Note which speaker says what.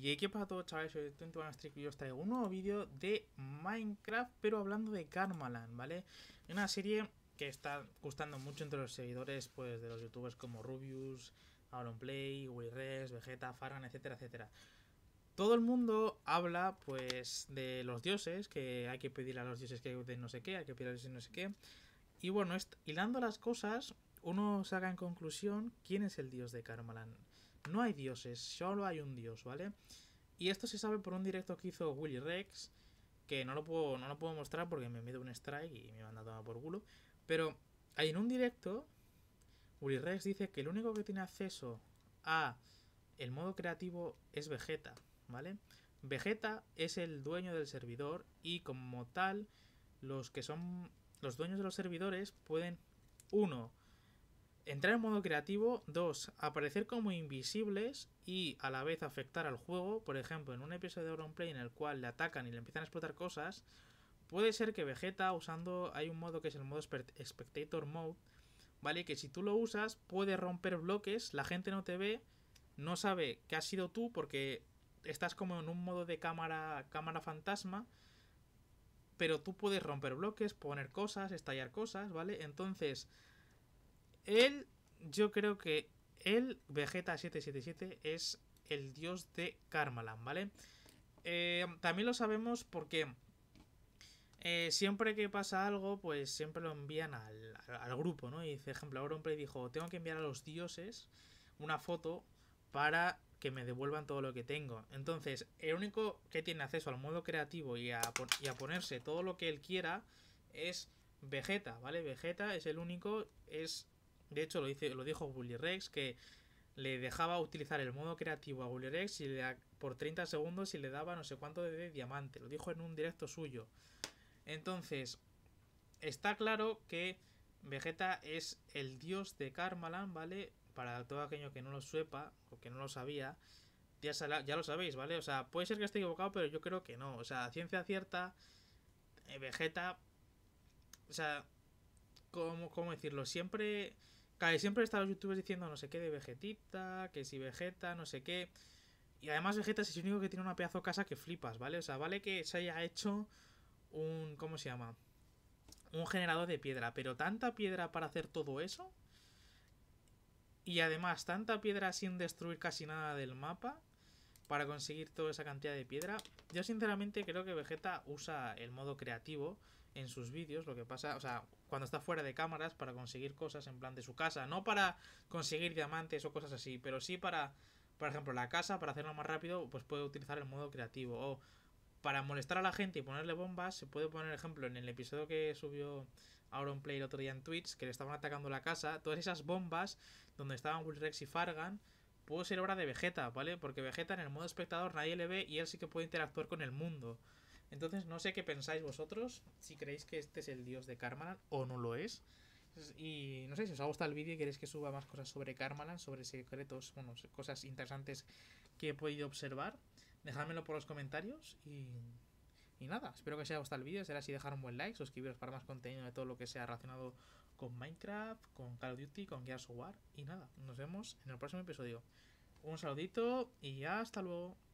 Speaker 1: Y qué a todos chavales, soy y os traigo un nuevo vídeo de Minecraft, pero hablando de Karmaland, ¿vale? Una serie que está gustando mucho entre los seguidores pues de los youtubers como Rubius, Auronplay, Res, Vegeta, Fargan, etcétera, etcétera. Todo el mundo habla pues de los dioses, que hay que pedir a los dioses que no sé qué, hay que pedir a dioses no sé qué. Y bueno, hilando las cosas, uno saca en conclusión quién es el dios de Karmaland. No hay dioses, solo hay un dios, ¿vale? Y esto se sabe por un directo que hizo Willy Rex, que no lo puedo, no lo puedo mostrar porque me mete un strike y me han a por culo. Pero en un directo, Willy Rex dice que el único que tiene acceso a el modo creativo es Vegeta, ¿vale? Vegeta es el dueño del servidor y como tal, los que son los dueños de los servidores pueden, uno, entrar en modo creativo. Dos... Aparecer como invisibles y a la vez afectar al juego. Por ejemplo, en un episodio de play... en el cual le atacan y le empiezan a explotar cosas, puede ser que Vegeta usando... Hay un modo que es el modo Spectator Mode, ¿vale? Que si tú lo usas, puede romper bloques, la gente no te ve, no sabe que has sido tú porque estás como en un modo de cámara, cámara fantasma. Pero tú puedes romper bloques, poner cosas, estallar cosas, ¿vale? Entonces, él, yo creo que él, Vegeta777, es el dios de Karmaland, ¿vale? Eh, también lo sabemos porque eh, siempre que pasa algo, pues siempre lo envían al, grupo, ¿no? Y dice, ejemplo, ahora play dijo, tengo que enviar a los dioses una foto para que me devuelvan todo lo que tengo. Entonces, el único que tiene acceso al modo creativo y a, y a ponerse todo lo que él quiera es Vegeta, ¿vale? Vegeta es el único, es de hecho, lo, dice, lo dijo Bully Rex que le dejaba utilizar el modo creativo a Bully Rex y le, por 30 segundos y le daba no sé cuánto de diamante. Lo dijo en un directo suyo. Entonces, está claro que Vegeta es el dios de Karmalan, ¿vale? Para todo aquello que no lo sepa o que no lo sabía, ya, ya lo sabéis, ¿vale? O sea, puede ser que esté equivocado, pero yo creo que no. O sea, ciencia cierta, eh, Vegeta. O sea, cómo decirlo? Siempre Claro, siempre están los youtubers diciendo no sé qué de Vegetita, que si Vegeta, no sé qué. Y además Vegeta es el único que tiene una pedazo casa que flipas, ¿vale? O sea, vale que se haya hecho un... ¿Cómo se llama? Un generador de piedra, pero tanta piedra para hacer todo eso. Y además, tanta piedra sin destruir casi nada del mapa para conseguir toda esa cantidad de piedra. Yo sinceramente creo que Vegeta usa el modo creativo en sus vídeos, lo que pasa, o sea, cuando está fuera de cámaras para conseguir cosas en plan de su casa, no para conseguir diamantes o cosas así, pero sí para, por ejemplo, la casa, para hacerlo más rápido, pues puede utilizar el modo creativo. O para molestar a la gente y ponerle bombas, se puede poner, ejemplo, en el episodio que subió play el otro día en Twitch, que le estaban atacando la casa, todas esas bombas donde estaban Will Rex y Fargan Puedo ser obra de Vegeta, ¿vale? Porque Vegeta en el modo espectador nadie le ve y él sí que puede interactuar con el mundo. Entonces no sé qué pensáis vosotros, si creéis que este es el dios de Karmaland o no lo es. Y no sé si os ha gustado el vídeo y queréis que suba más cosas sobre Karmaland, sobre secretos, bueno, cosas interesantes que he podido observar. Dejadmelo por los comentarios y, nada, espero que os haya gustado el vídeo. Será así dejar un buen like, suscribiros para más contenido de todo lo que sea relacionado con Minecraft, con Call of Duty, con Gears of War. Y nada, nos vemos en el próximo episodio. Un saludito y hasta luego.